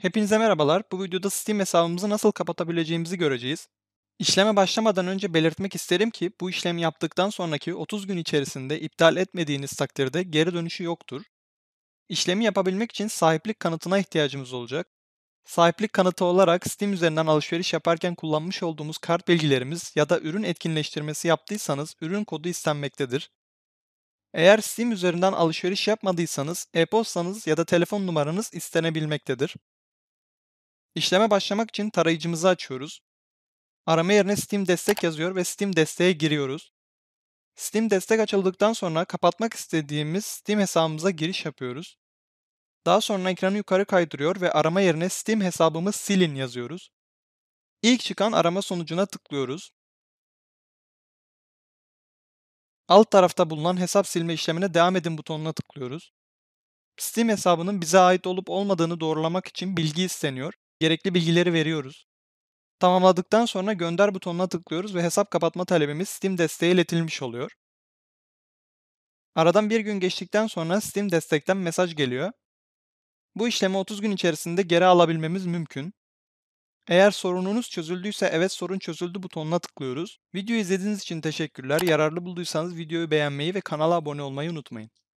Hepinize merhabalar. Bu videoda Steam hesabımızı nasıl kapatabileceğimizi göreceğiz. İşleme başlamadan önce belirtmek isterim ki bu işlemi yaptıktan sonraki 30 gün içerisinde iptal etmediğiniz takdirde geri dönüşü yoktur. İşlemi yapabilmek için sahiplik kanıtına ihtiyacımız olacak. Sahiplik kanıtı olarak Steam üzerinden alışveriş yaparken kullanmış olduğumuz kart bilgilerimiz ya da ürün etkinleştirmesi yaptıysanız ürün kodu istenmektedir. Eğer Steam üzerinden alışveriş yapmadıysanız e-postanız ya da telefon numaranız istenebilmektedir. İşleme başlamak için tarayıcımızı açıyoruz. Arama yerine Steam destek yazıyor ve Steam desteğe giriyoruz. Steam destek açıldıktan sonra kapatmak istediğimiz Steam hesabımıza giriş yapıyoruz. Daha sonra ekranı yukarı kaydırıyor ve arama yerine Steam hesabımı silin yazıyoruz. İlk çıkan arama sonucuna tıklıyoruz. Alt tarafta bulunan hesap silme işlemine devam edin butonuna tıklıyoruz. Steam hesabının bize ait olup olmadığını doğrulamak için bilgi isteniyor. Gerekli bilgileri veriyoruz. Tamamladıktan sonra gönder butonuna tıklıyoruz ve hesap kapatma talebimiz Steam desteğe iletilmiş oluyor. Aradan bir gün geçtikten sonra Steam destekten mesaj geliyor. Bu işlemi 30 gün içerisinde geri alabilmemiz mümkün. Eğer sorununuz çözüldüyse evet sorun çözüldü butonuna tıklıyoruz. Video izlediğiniz için teşekkürler. Yararlı bulduysanız videoyu beğenmeyi ve kanala abone olmayı unutmayın.